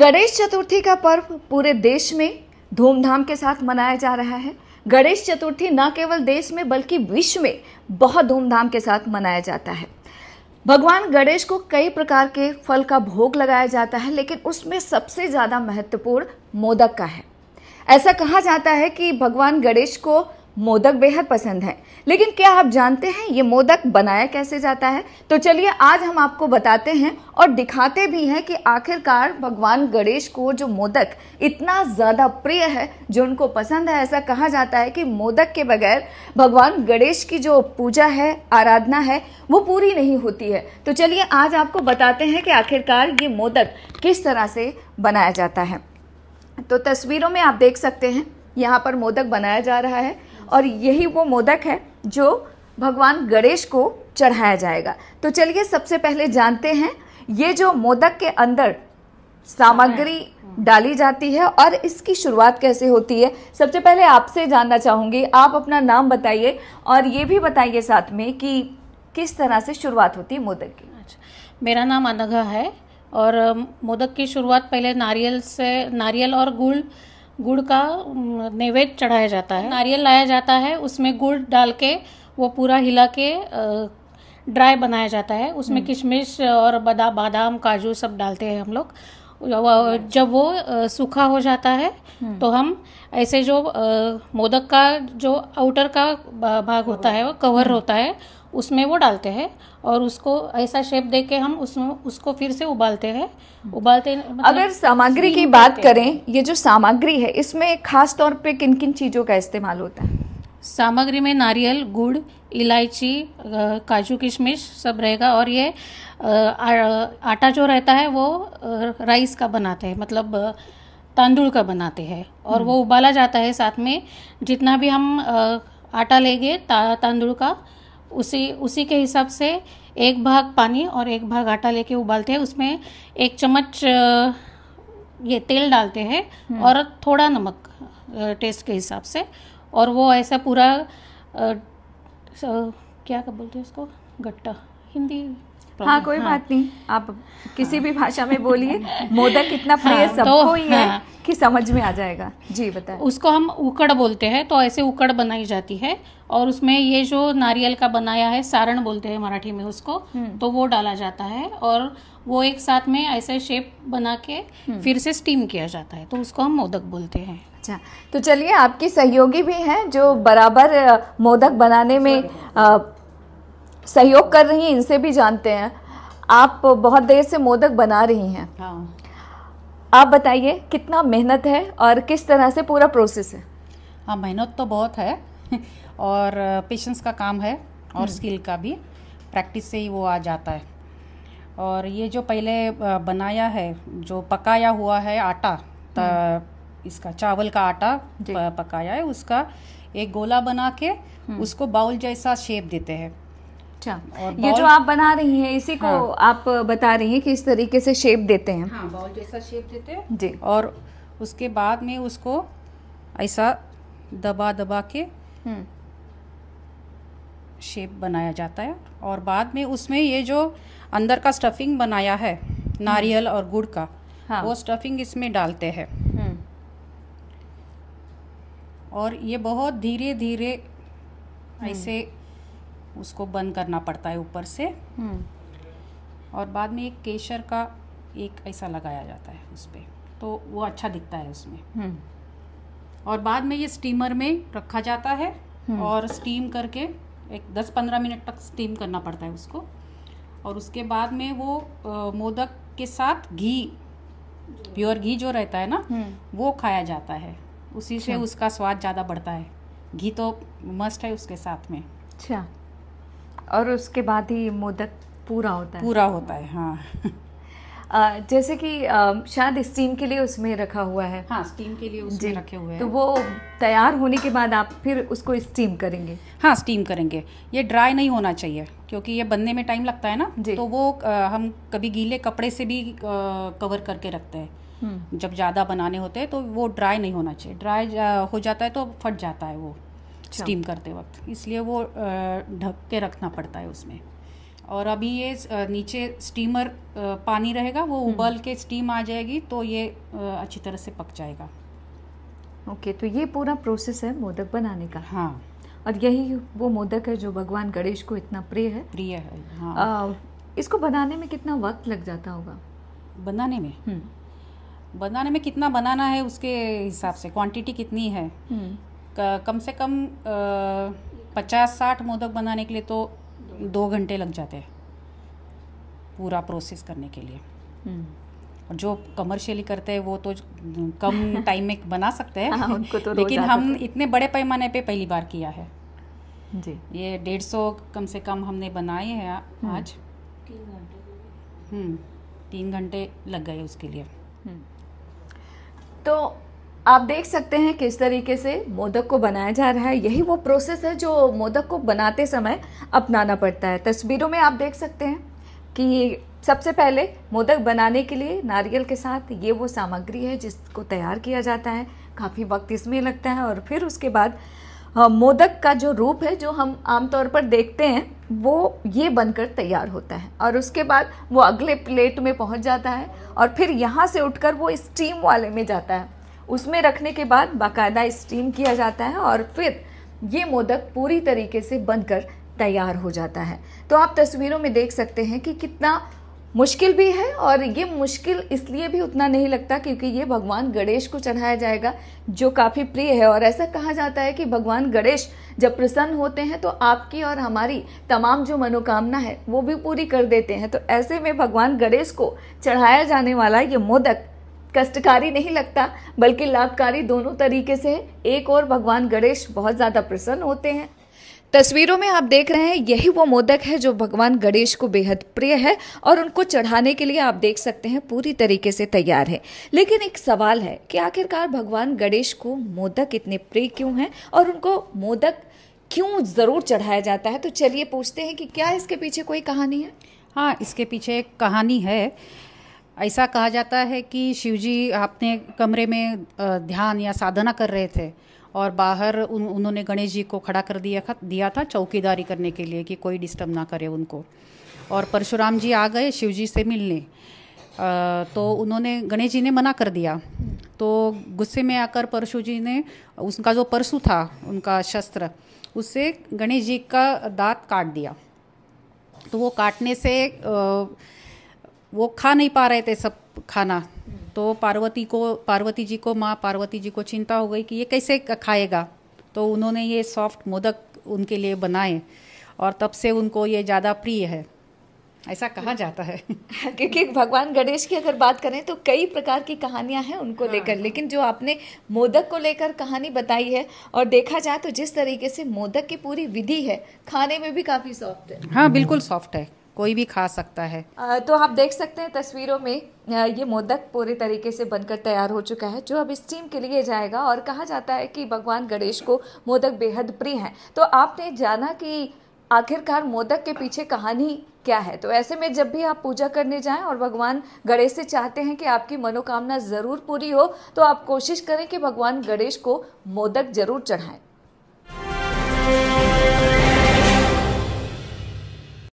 गणेश चतुर्थी का पर्व पूरे देश में धूमधाम के साथ मनाया जा रहा है गणेश चतुर्थी न केवल देश में बल्कि विश्व में बहुत धूमधाम के साथ मनाया जाता है भगवान गणेश को कई प्रकार के फल का भोग लगाया जाता है लेकिन उसमें सबसे ज़्यादा महत्वपूर्ण मोदक का है ऐसा कहा जाता है कि भगवान गणेश को मोदक बेहद पसंद है लेकिन क्या आप जानते हैं ये मोदक बनाया कैसे जाता है तो चलिए आज हम आपको बताते हैं और दिखाते भी हैं कि आखिरकार भगवान गणेश को जो मोदक इतना ज़्यादा प्रिय है जो उनको पसंद है ऐसा कहा जाता है कि मोदक के बगैर भगवान गणेश की जो पूजा है आराधना है वो पूरी नहीं होती है तो चलिए आज आपको बताते हैं कि आखिरकार ये मोदक किस तरह से बनाया जाता है तो तस्वीरों में आप देख सकते हैं यहाँ पर मोदक बनाया जा रहा है और यही वो मोदक है जो भगवान गणेश को चढ़ाया जाएगा तो चलिए सबसे पहले जानते हैं ये जो मोदक के अंदर सामग्री डाली जाती है और इसकी शुरुआत कैसे होती है सबसे पहले आपसे जानना चाहूंगी आप अपना नाम बताइए और ये भी बताइए साथ में कि किस तरह से शुरुआत होती है मोदक की अच्छा मेरा नाम अनघा है और मोदक की शुरुआत पहले नारियल से नारियल और गुड़ गुड़ का नैवेद्य चढ़ाया जाता है नारियल लाया जाता है उसमें गुड़ डाल के वो पूरा हिला के ड्राई बनाया जाता है उसमें हम्म। किशमिश और बदा बादाम काजू सब डालते हैं हम लोग जब वो सूखा हो जाता है हम्म। तो हम ऐसे जो मोदक का जो आउटर का भाग होता है वो कवर हम्म। होता है उसमें वो डालते हैं और उसको ऐसा शेप दे के हम उसमें उसको फिर से उबालते हैं उबालते मतलब अगर सामग्री की बात करें ये जो सामग्री है इसमें खास तौर पे किन किन चीज़ों का इस्तेमाल होता है सामग्री में नारियल गुड़ इलायची काजू किशमिश सब रहेगा और ये आटा जो रहता है वो राइस का बनाते हैं मतलब तांदूल का बनाते हैं और वो हम्म। उबाला जाता है साथ में जितना भी हम आटा लेंगे ता, तांदूल का उसी उसी के हिसाब से एक भाग पानी और एक भाग आटा लेके उबालते हैं उसमें एक चम्मच ये तेल डालते हैं हम्म। और थोड़ा नमक टेस्ट के हिसाब से और वो ऐसा पूरा क्या बोलते हैं उसको गट्टा हिंदी तो हाँ कोई हाँ. बात नहीं आप किसी भी भाषा में बोलिए मोदक इतना प्रिय हाँ, तो सबको तो, ही है हाँ। कि समझ में आ जाएगा जी बताए उसको हम उकड़ बोलते हैं तो ऐसे उकड़ बनाई जाती है और उसमें ये जो नारियल का बनाया है सारण बोलते हैं मराठी में उसको हम्म। तो वो डाला जाता है और वो एक साथ में ऐसे शेप बना के हम्म। फिर से स्टीम किया जाता है तो उसको हम मोदक बोलते हैं अच्छा तो चलिए आपकी सहयोगी भी हैं जो बराबर मोदक बनाने में सहयोग कर रही हैं इनसे भी जानते हैं आप बहुत देर से मोदक बना रही हैं हाँ आप बताइए कितना मेहनत है और किस तरह से पूरा प्रोसेस है हाँ मेहनत तो बहुत है और पेशेंस का काम है और स्किल हम्म। का भी प्रैक्टिस से ही वो आ जाता है और ये जो पहले बनाया है जो पकाया हुआ है आटा हम्म। इसका चावल का आटा पकाया है उसका एक गोला बना के हम्म। उसको बाउल जैसा शेप देते हैं अच्छा ये जो आप बना रही हैं इसी को हाँ। आप बता रही हैं कि इस तरीके से शेप देते हैं हाँ बॉल जैसा शेप देते हैं जी और उसके बाद में उसको ऐसा दबा दबा के शेप हम्म। बनाया जाता है और बाद में उसमें ये जो अंदर का स्टफिंग बनाया है नारियल और गुड़ का हाँ। वो स्टफिंग इसमें डालते हैं हम्म। और ये बहुत धीरे धीरे हम्म। ऐसे उसको बंद करना पड़ता है ऊपर से हम्म। और बाद में एक केशर का एक ऐसा लगाया जाता है उस पर तो वो अच्छा दिखता है उसमें हम्म। और बाद में ये स्टीमर में रखा जाता है हम्म। और स्टीम करके एक दस पंद्रह मिनट तक स्टीम करना पड़ता है उसको और उसके बाद में वो आ, मोदक के साथ घी प्योर घी जो रहता है ना वो खाया जाता है उसी से अच्छा। उसका स्वाद ज़्यादा बढ़ता है घी तो मस्ट है उसके साथ में अच्छा और उसके बाद ही मोदक पूरा होता है पूरा होता है हाँ जैसे कि शायद स्टीम के लिए उसमें रखा हुआ है हाँ स्टीम के लिए उसमें रखे हुए हैं तो वो तैयार होने के बाद आप फिर उसको स्टीम करेंगे हाँ स्टीम करेंगे ये ड्राई नहीं होना चाहिए क्योंकि ये बनने में टाइम लगता है ना तो वो आ, हम कभी गीले कपड़े से भी आ, कवर करके रखते हैं हम्म। जब ज़्यादा बनाने होते हैं तो वो ड्राई नहीं होना चाहिए ड्राई हो जाता है तो फट जाता है वो अच्छा। स्टीम करते वक्त इसलिए वो ढक के रखना पड़ता है उसमें और अभी ये नीचे स्टीमर पानी रहेगा वो हम्म। उबल के स्टीम आ जाएगी तो ये अच्छी तरह से पक जाएगा ओके तो ये पूरा प्रोसेस है मोदक बनाने का हाँ और यही वो मोदक है जो भगवान गणेश को इतना प्रिय है प्रिय है हाँ। आ, इसको बनाने में कितना वक्त लग जाता होगा बनाने में हम्म। बनाने में कितना बनाना है उसके हिसाब से क्वांटिटी कितनी है हम्म। कम से कम पचास साठ मोदक बनाने के लिए तो दो घंटे लग जाते हैं पूरा प्रोसेस करने के लिए हम्म। और जो कमर्शियली करते हैं वो तो कम टाइम में बना सकते हैं हाँ, उनको तो लेकिन हम इतने बड़े पैमाने पे पहली बार किया है जी ये डेढ़ सौ कम से कम हमने बनाए हैं हम्म। आज हम्म, तीन घंटे लग गए उसके लिए तो आप देख सकते हैं किस तरीके से मोदक को बनाया जा रहा है यही वो प्रोसेस है जो मोदक को बनाते समय अपनाना पड़ता है तस्वीरों में आप देख सकते हैं कि सबसे पहले मोदक बनाने के लिए नारियल के साथ ये वो सामग्री है जिसको तैयार किया जाता है काफ़ी वक्त इसमें लगता है और फिर उसके बाद मोदक का जो रूप है जो हम आमतौर पर देखते हैं वो ये बनकर तैयार होता है और उसके बाद वो अगले प्लेट में पहुंच जाता है और फिर यहाँ से उठकर वो स्टीम वाले में जाता है उसमें रखने के बाद बाकायदा स्टीम किया जाता है और फिर ये मोदक पूरी तरीके से बनकर तैयार हो जाता है तो आप तस्वीरों में देख सकते हैं कि कितना मुश्किल भी है और ये मुश्किल इसलिए भी उतना नहीं लगता क्योंकि ये भगवान गणेश को चढ़ाया जाएगा जो काफ़ी प्रिय है और ऐसा कहा जाता है कि भगवान गणेश जब प्रसन्न होते हैं तो आपकी और हमारी तमाम जो मनोकामना है वो भी पूरी कर देते हैं तो ऐसे में भगवान गणेश को चढ़ाया जाने वाला ये मोदक कष्टकारी नहीं लगता बल्कि लाभकारी दोनों तरीके से एक और भगवान गणेश बहुत ज़्यादा प्रसन्न होते हैं तस्वीरों में आप देख रहे हैं यही वो मोदक है जो भगवान गणेश को बेहद प्रिय है और उनको चढ़ाने के लिए आप देख सकते हैं पूरी तरीके से तैयार है लेकिन एक सवाल है कि आखिरकार भगवान गणेश को मोदक इतने प्रिय क्यों हैं और उनको मोदक क्यों ज़रूर चढ़ाया जाता है तो चलिए पूछते हैं कि क्या इसके पीछे कोई कहानी है हाँ इसके पीछे एक कहानी है ऐसा कहा जाता है कि शिवजी अपने कमरे में ध्यान या साधना कर रहे थे और बाहर उन उन्होंने गणेश जी को खड़ा कर दिया दिया था चौकीदारी करने के लिए कि कोई डिस्टर्ब ना करे उनको और परशुराम जी आ गए शिव जी से मिलने आ, तो उन्होंने गणेश जी ने मना कर दिया तो गुस्से में आकर परशु जी ने उनका जो परसु था उनका शस्त्र उससे गणेश जी का दांत काट दिया तो वो काटने से आ, वो खा नहीं पा रहे थे सब खाना तो पार्वती को पार्वती जी को माँ पार्वती जी को चिंता हो गई कि ये कैसे खाएगा तो उन्होंने ये सॉफ्ट मोदक उनके लिए बनाए और तब से उनको ये ज़्यादा प्रिय है ऐसा कहा जाता है क्योंकि भगवान गणेश की अगर बात करें तो कई प्रकार की कहानियां हैं उनको हाँ। लेकर लेकिन जो आपने मोदक को लेकर कहानी बताई है और देखा जाए तो जिस तरीके से मोदक की पूरी विधि है खाने में भी काफ़ी सॉफ्ट है हाँ बिल्कुल सॉफ्ट है कोई भी खा सकता है तो आप देख सकते हैं तस्वीरों में ये मोदक पूरे तरीके से बनकर तैयार हो चुका है जो अब स्टीम के लिए जाएगा और कहा जाता है कि भगवान गणेश को मोदक बेहद प्रिय है तो आपने जाना कि आखिरकार मोदक के पीछे कहानी क्या है तो ऐसे में जब भी आप पूजा करने जाएं और भगवान गणेश से चाहते हैं कि आपकी मनोकामना ज़रूर पूरी हो तो आप कोशिश करें कि भगवान गणेश को मोदक जरूर चढ़ाएं